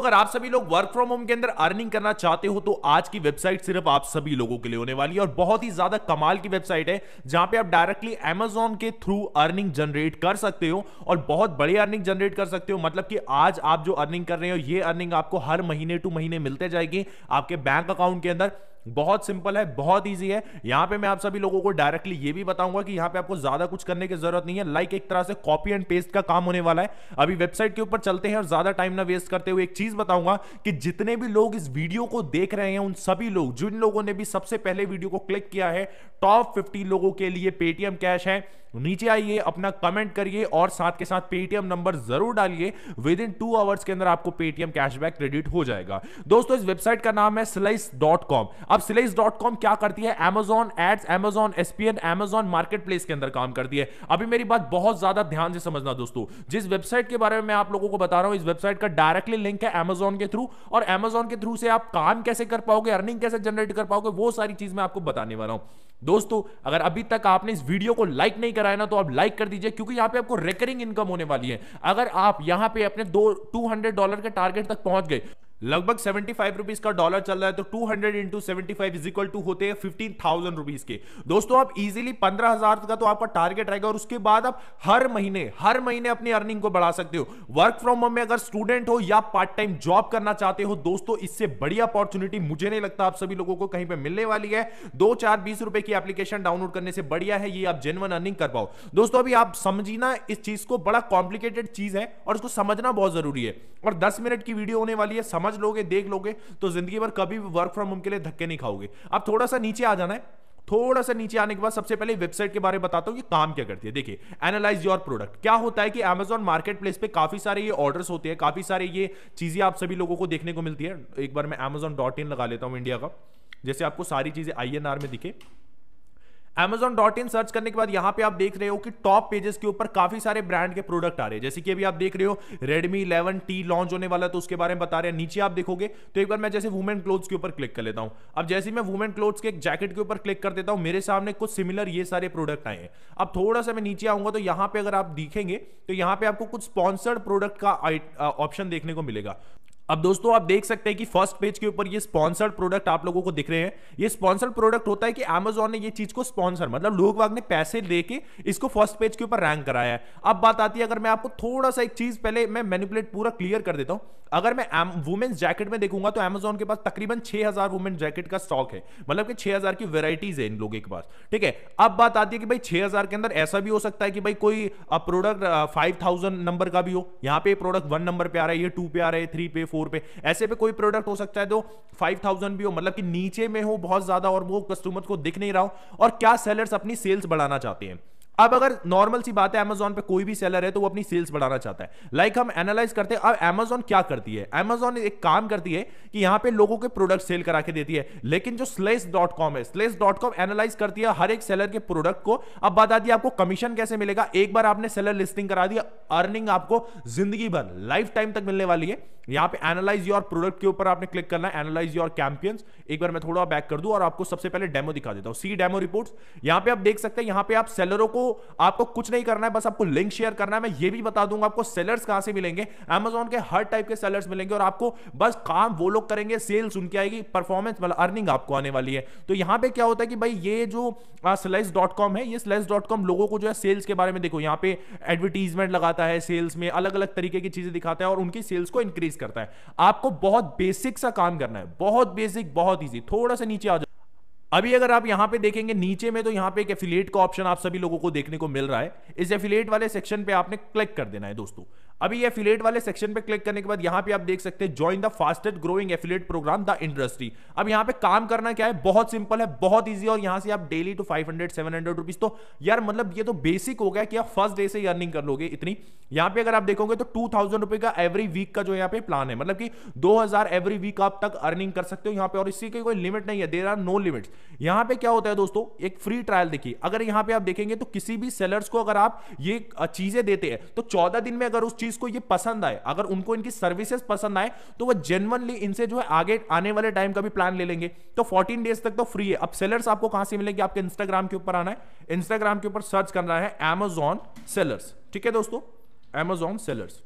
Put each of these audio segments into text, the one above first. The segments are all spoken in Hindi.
अगर आप सभी लोग वर्क फ्रॉम होम के अंदर अर्निंग करना चाहते हो तो आज की वेबसाइट सिर्फ आप सभी लोगों के लिए होने वाली है और बहुत ही ज्यादा कमाल की वेबसाइट है जहां पे आप डायरेक्टली एमेजॉन के थ्रू अर्निंग जनरेट कर सकते हो और बहुत बड़ी अर्निंग जनरेट कर सकते हो मतलब कि आज आप जो अर्निंग कर रहे हो ये अर्निंग आपको हर महीने टू महीने मिलते जाएगी आपके बैंक अकाउंट के अंदर बहुत सिंपल है बहुत ईजी है यहां पे मैं आप सभी लोगों को डायरेक्टली ये भी बताऊंगा कि यहां पे आपको ज्यादा कुछ करने की जरूरत नहीं है लाइक एक तरह से कॉपी एंड पेस्ट का काम होने वाला है अभी वेबसाइट के ऊपर चलते हैं और ज्यादा टाइम ना वेस्ट करते हुए एक चीज बताऊंगा कि जितने भी लोग इस वीडियो को देख रहे हैं उन सभी लोग जिन लोगों ने भी सबसे पहले वीडियो को क्लिक किया है टॉप फिफ्टी लोगों के लिए पेटीएम कैश है नीचे आइए अपना कमेंट करिए और साथ के साथ पेटीएम नंबर जरूर डालिए विद इन टू आवर्स के अंदर आपको पेटीएम कैशबैक क्रेडिट हो जाएगा दोस्तों इस वेबसाइट का नाम है स्लाइस डॉट कॉम अब स्लाइस डॉट कॉम क्या करती है Amazon ads Amazon SPN Amazon marketplace के अंदर काम करती है अभी मेरी बात बहुत ज्यादा ध्यान से समझना दोस्तों जिस वेबसाइट के बारे में मैं आप लोगों को बता रहा हूं इस वेबसाइट का डायरेक्टली लिंक है एमेजॉन के थ्रू और एमेजॉन के थ्रू से आप काम कैसे कर पाओगे अर्निंग कैसे जनरेट कर पाओगे वो सारी चीज मैं आपको बताने वाला हूं दोस्तों अगर अभी तक आपने इस वीडियो को लाइक नहीं आए ना तो आप लाइक कर दीजिए क्योंकि यहां पे आपको रेकरिंग इनकम होने वाली है अगर आप यहां पे अपने दो टू डॉलर के टारगेट तक पहुंच गए लगभग सेवेंटी फाइव रुपीज का डॉलर चल रहा है तो two hundred into seventy five is equal to होते हैं फिफ्टीन थाउजेंड रुपीज के दोस्तों आप इजीली पंद्रह हजार का तो आपका टारगेट रहेगा और उसके बाद आप हर महीने हर महीने अपनी अर्निंग को बढ़ा सकते हो वर्क फ्रॉम होम में अगर स्टूडेंट हो या पार्ट टाइम जॉब करना चाहते हो दोस्तों इससे बड़ी अपॉर्चुनिटी मुझे नहीं लगता आप सभी लोगों को कहीं पर मिलने वाली है दो चार बीस रुपए की एप्लीकेशन डाउनलोड करने से बढ़िया है ये आप जेनवन अर्निंग कर पाओ दोस्तों अभी आप समझना इस चीज को बड़ा कॉम्प्लिकेटेड चीज है और उसको समझना बहुत जरूरी है और दस मिनट की वीडियो होने वाली है समझ समझ लोगे देख लोगे तो जिंदगी भर कभी भी वर्क फ्रॉम होम के लिए धक्के नहीं खाओगे अब थोड़ा सा नीचे आ जाना है थोड़ा सा नीचे आने के बाद सबसे पहले वेबसाइट के बारे में बताता हूं कि काम क्या करती है देखिए एनालाइज योर प्रोडक्ट क्या होता है कि अमेजोन मार्केट प्लेस पर काफी सारे ये ऑर्डर्स होते हैं काफी सारे ये चीजें आप सभी लोगों को देखने को मिलती है एक बार मैं अमेजोन डॉट इन लगा लेता हूं इंडिया का जैसे आपको सारी चीजें आई में दिखे अमेजोन डॉट इन सर्च करने के बाद यहां पे आप देख रहे हो कि टॉप पेजेस के ऊपर काफी सारे ब्रांड के प्रोडक्ट आ रहे हैं जैसे कि अभी आप देख रहे हो रेडमी इलेवन टी लॉन्च होने वाला है तो उसके बारे में बता रहे हैं नीचे आप देखोगे तो एक बार मैं जैसे वुमेन क्लोथ्स के ऊपर क्लिक कर लेता हूं अब जैसे मैं वुमेन क्लोथ्स के एक जैकेट के ऊपर क्लिक कर देता हूं मेरे सामने कुछ सिमिलर ये सारे प्रोडक्ट आए हैं अब थोड़ा सा मैं नीचे आऊंगा तो यहां पर अगर आप देखेंगे तो यहां पर आपको कुछ स्पॉन्सर्ड प्रोडक्ट का ऑप्शन देखने को मिलेगा अब दोस्तों आप देख सकते हैं कि फर्स्ट पेज के ऊपर ये स्पॉन्सर्ड प्रोडक्ट आप लोगों को दिख रहे हैं ये स्पॉन्सर्ड प्रोडक्ट होता है कि अमेजोन ने ये चीज को स्पॉन्सर मतलब लोग लोगबाग ने पैसे देके इसको फर्स्ट पेज के ऊपर रैंक कराया है अब बात आती है अगर मैं आपको थोड़ा सा एक चीज पहले मैं मैनिपुलेट पूरा क्लियर कर देता हूं अगर मैं वुमेन्स जैकेट में देखूंगा तो एमेजोन के पास तकरीबन 6000 वुमेन जैकेट का स्टॉक है मतलब कि 6000 की वेराइटीज है इन लोगों के पास ठीक है अब बात आती है कि भाई 6000 के अंदर ऐसा भी हो सकता है कि भाई कोई प्रोडक्ट 5000 नंबर का भी हो यहाँ पे प्रोडक्ट वन नंबर पे आ रहा है ये टू पे आ रहा है थ्री पे फोर फोर पे ऐसे पे कोई प्रोडक्ट हो सकता है तो फाइव थाउजेंड भी हो मतलब कि नीचे में हो बहुत ज्यादा और वो कस्टमर को दिख नहीं रहा हो और क्या सेलर्स अपनी सेल्स बढ़ाना चाहते हैं अब अगर नॉर्मल सी बात है अमेजोन पे कोई भी सेलर है तो वो अपनी सेल्स बढ़ाना चाहता है लाइक like हम एनालाइज करते हैं अब अमेजोन क्या करती है अमेजोन एक काम करती है कि यहां पे लोगों के प्रोडक्ट सेल करा के देती है लेकिन जो स्लेस डॉट कॉम है स्लेस डॉट कॉम एनालाइज करती है हर एक सेलर के प्रोडक्ट को अब बता दिया आपको कमीशन कैसे मिलेगा एक बार आपने सेलर लिस्टिंग करा दिया अर्निंग आपको जिंदगी भर लाइफ टाइम तक मिलने वाली है यहां पे एनालाइज योर प्रोडक्ट के ऊपर आपने क्लिक करना है एनालाइज योर कैंपियंस एक बार मैं थोड़ा बैक कर दूं और आपको सबसे पहले डेमो दिखा देता हूं सी डेमो रिपोर्ट्स यहां पे आप देख सकते हैं यहां पे आप सेलरों को आपको कुछ नहीं करना है बस आपको लिंक शेयर करना है मैं ये भी बता दूंगा आपको सेलर्स कहां से मिलेंगे अमेजोन के हर टाइप के सेलर्स मिलेंगे और आपको बस काम वो लोग करेंगे सेल्स उनकी आएगी परफॉर्मेंस मतलब अर्निंग आपको आने वाली है तो यहां पर क्या होता है कि भाई ये जो स्लेस डॉट कॉम है ये स्लेस डॉट कॉम लोगों को जो है सेल्स के बारे में देखो यहाँ पे एडवर्टीजमेंट लगाता है सेल्स में अलग अलग तरीके की चीजें दिखाता है और उनकी सेल्स को इंक्रीज करता है आपको बहुत बेसिक सा काम करना है बहुत बेसिक बहुत ईजी थोड़ा सा नीचे आ जाओ अभी अगर आप यहां पे देखेंगे नीचे में तो यहां पे एक एफिलेट का ऑप्शन आप सभी लोगों को देखने को मिल रहा है इस एफिलेट वाले सेक्शन पे आपने क्लिक कर देना है दोस्तों अभी एफिलेट वाले सेक्शन पे क्लिक करने के बाद यहां पे आप देख सकते हैं join the fastest growing affiliate program the industry अब यहां पे काम करना क्या है बहुत सिंपल है बहुत इजी और यहां से आप daily two five hundred seven hundred rupees तो यार मतलब ये तो बेसिक हो गया कि आप फर्स्ट डे से अर्निंग कर लोगे इतनी यहां पे अगर आप देखोगे तो टू थाउजेंड रुपए का एवरी वीक का जो यहाँ पे प्लान है मतलब कि दो हजार एवरी वीक आप तक अर्निंग कर सकते हो यहाँ पे और इसी की कोई लिमिट नहीं है देर आर नो लिमिट यहाँ पे क्या होता है दोस्तों एक फ्री ट्रायल देखिए अगर यहाँ पे आप देखेंगे तो किसी भी सेलर्स को अगर आप ये चीजें देते हैं तो चौदह दिन में अगर उस चीज चीज को ये पसंद आए अगर उनको इनकी सर्विसेज पसंद आए तो वो जेनवनली इनसे जो है आगे आने वाले टाइम का भी प्लान ले लेंगे तो फोर्टीन डेज तक तो फ्री है अब सेलर्स आपको कहां से मिलेंगे आपके इंस्टाग्राम के ऊपर आना है इंस्टाग्राम के ऊपर सर्च करना है एमेजॉन सेलर्स ठीक है दोस्तों एमेजॉन सेलर्स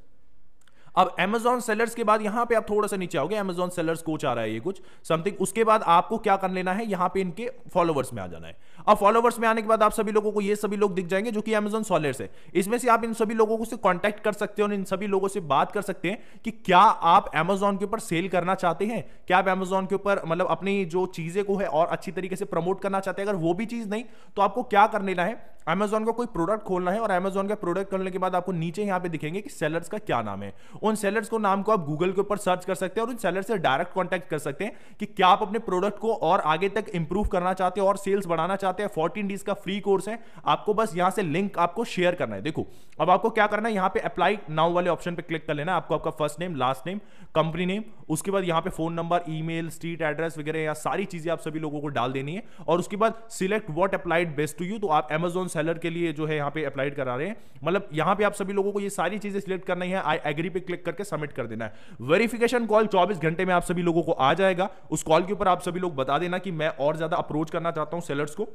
अब एमेजॉन सेलर्स के बाद यहां पे आप थोड़ा सा नीचे आओगे एमेजॉन सेलर्स कोच आ रहा है ये कुछ समथिंग उसके बाद आपको क्या कर लेना है यहां पे इनके फॉलोवर्स में आ जाना है अब फॉलोवर्स में आने के बाद आप सभी लोगों को ये सभी लोग दिख जाएंगे जो कि एमेजॉन सॉलर्स है इसमें से आप इन सभी लोगों को से कॉन्टैक्ट कर सकते हैं और इन सभी लोगों से बात कर सकते हैं कि क्या आप एमेजॉन के ऊपर सेल करना चाहते हैं क्या आप एमेजॉन के ऊपर मतलब अपनी जो चीजें को है और अच्छी तरीके से प्रमोट करना चाहते हैं अगर वो भी चीज नहीं तो आपको क्या कर लेना है अमेजोन का कोई प्रोडक्ट खोलना है और अमेजोन का प्रोडक्ट खोलने के बाद आपको नीचे यहाँ पे दिखेंगे कि सेलर्स का क्या नाम है उन सेलर्स को नाम को आप गूगल के ऊपर सर्च कर सकते हैं और उन सेलर से डायरेक्ट कॉन्टैक्ट कर सकते हैं कि क्या आप अपने प्रोडक्ट को और आगे तक इंप्रूव करना चाहते हैं और सेल्स बढ़ाना चाहते हैं फोर्टीन डेज का फ्री कोर्स है आपको बस यहाँ से लिंक आपको शेयर करना है देखो अब आपको क्या करना है यहाँ पे अप्लाई नाउ वाले ऑप्शन पे क्लिक कर लेना आपको आपका first name last name company name उसके बाद यहाँ पे फोन नंबर ई स्ट्रीट एड्रेस वगैरह या सारी चीजें आप सभी लोगों को डाल देनी है और उसके बाद select what applied best to you तो आप अमेजोन सेलर के लिए जो है यहाँ पे अप्लाइड करा रहे हैं मतलब यहाँ पे आप सभी लोगों को ये सारी चीजें सिलेक्ट करना है आई एग्री पे क्लिक करके सबमिट कर देना है वेरिफिकेशन कॉल चौबीस घंटे में आप सभी लोगों को आ जाएगा उस कॉल के ऊपर आप सभी लोग बता देना कि मैं और ज्यादा अप्रोच करना चाहता हूँ सेलर्स को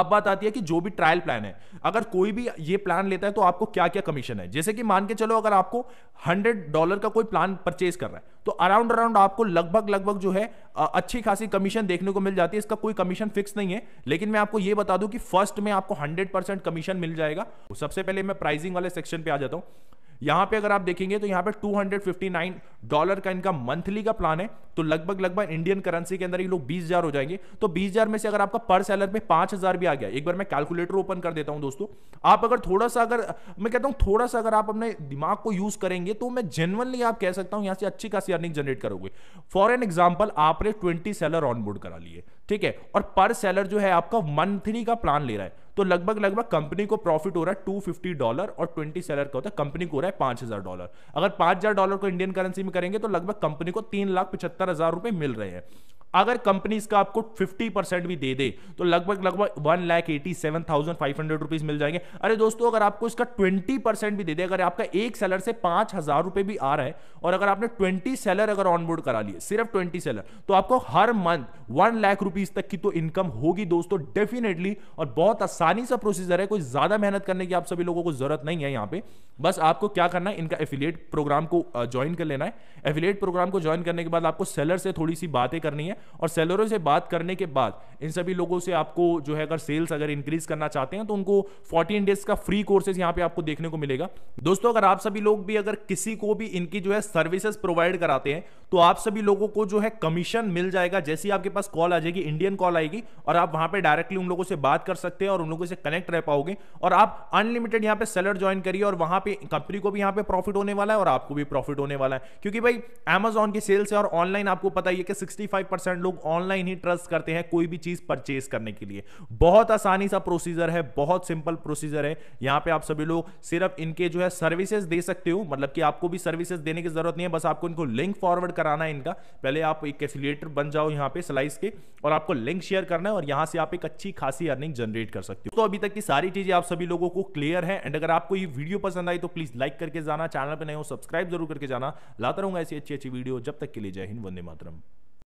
अब बात आती है कि जो भी ट्रायल प्लान है अगर कोई भी ये प्लान लेता है तो आपको क्या क्या कमीशन है जैसे कि मान के चलो अगर आपको हंड्रेड डॉलर का कोई प्लान परचेज कर रहा है तो अराउंड अराउंड आपको लगभग लगभग जो है अच्छी खासी कमीशन देखने को मिल जाती है इसका कोई कमीशन फिक्स नहीं है लेकिन मैं आपको यह बता दूं कि फर्स्ट में आपको हंड्रेड कमीशन मिल जाएगा सबसे पहले मैं प्राइसिंग वाले सेक्शन पे आ जाता हूं यहां पे अगर आप देखेंगे तो यहां पे 259 डॉलर का इनका मंथली का प्लान है तो लगभग लगभग इंडियन करेंसी के अंदर ये लोग 20000 हो जाएंगे तो 20000 में से अगर आपका पर सैलर पे 5000 भी आ गया एक बार मैं कैलकुलेटर ओपन कर देता हूं दोस्तों आप अगर थोड़ा सा अगर मैं कहता हूं थोड़ा सा अगर आप अपने दिमाग को यूज करेंगे तो मैं जेनवनली आप कह सकता हूं यहां से अच्छी खासी अर्निंग जनरेट करोगे फॉर एन एग्जाम्पल आपने ट्वेंटी सैलर ऑनबोर्ड करा लिए ठीक है और पर सैलर जो है आपका मंथली का प्लान ले रहा है तो लगभग लगभग कंपनी को प्रॉफिट हो रहा है टू फिफ्टी डॉलर और ट्वेंटी सेलर का होता है कंपनी को हो रहा है पांच हजार डॉलर अगर पांच हजार डॉलर को इंडियन करेंसी में करेंगे तो लगभग कंपनी को तीन लाख पचहत्तर हजार रुपए मिल रहे हैं अगर कंपनी का आपको 50 परसेंट भी दे दे तो लगभग लगभग one lakh eighty seven thousand five hundred rupees मिल जाएंगे अरे दोस्तों अगर आपको इसका 20 परसेंट भी दे दे अगर आपका एक सेलर से पांच हजार रुपए भी आ रहा है और अगर आपने ट्वेंटी सेलर अगर ऑनबोर्ड करा लिए सिर्फ 20 सेलर तो आपको हर मंथ वन लाख रुपीज तक की तो इनकम होगी दोस्तों डेफिनेटली और बहुत आसानी सा प्रोसीजर है कोई ज्यादा मेहनत करने की आप सभी लोगों को जरूरत नहीं है यहाँ पे बस आपको क्या करना है इनका एफिलिएट प्रोग्राम को ज्वाइन कर लेना है एफिलिएट प्रोग्राम को ज्वाइन करने के बाद आपको सेलर से थोड़ी सी बातें करनी है और सेलरों से बात करने के बाद इन सभी लोगों से आपको जो है अगर सेल्स अगर इंक्रीज करना चाहते हैं तो उनको फोर्टीन डेज का फ्री कोर्सेज यहाँ पे आपको देखने को मिलेगा दोस्तों अगर आप सभी लोग भी अगर किसी को भी इनकी जो है सर्विसेज प्रोवाइड कराते हैं तो आप सभी लोगों को जो है कमीशन मिल जाएगा जैसे ही आपके पास कॉल आ जाएगी इंडियन कॉल आएगी और आप वहां पर डायरेक्टली उन लोगों से बात कर सकते हैं और उन लोगों से कनेक्ट रह पाओगे और आप अनलिमिटेड यहां पे सेलर ज्वाइन करिए और वहां पे कंपनी को भी यहां पे प्रॉफिट होने वाला है और आपको भी प्रॉफिट होने वाला है क्योंकि भाई एमेजॉन की सेल्स है और ऑनलाइन आपको पता ही है कि सिक्सटी लोग ऑनलाइन ही ट्रस्ट करते हैं कोई भी चीज परचेज करने के लिए बहुत आसानी सा प्रोसीजर है बहुत सिंपल प्रोसीजर है यहाँ पे आप सभी लोग सिर्फ इनके जो है सर्विसेज दे सकते हो मतलब कि आपको भी सर्विसेज देने की जरूरत नहीं है बस आपको इनको लिंक फॉरवर्ड कराना है इनका पहले आप एक एफिलिएटर बन जाओ यहाँ पे स्लाइस के और आपको लिंक शेयर करना है और यहाँ से आप एक अच्छी खासी अर्निंग जनरेट कर सकते हो तो अभी तक की सारी चीजें आप सभी लोगों को क्लियर है एंड अगर आपको ये वीडियो पसंद आई तो प्लीज लाइक करके जाना चैनल पर नहीं हो सब्सक्राइब जरूर करके जाना लाता रहूंगा ऐसी अच्छी अच्छी वीडियो जब तक के लिए जय हिंद वंदे मातरम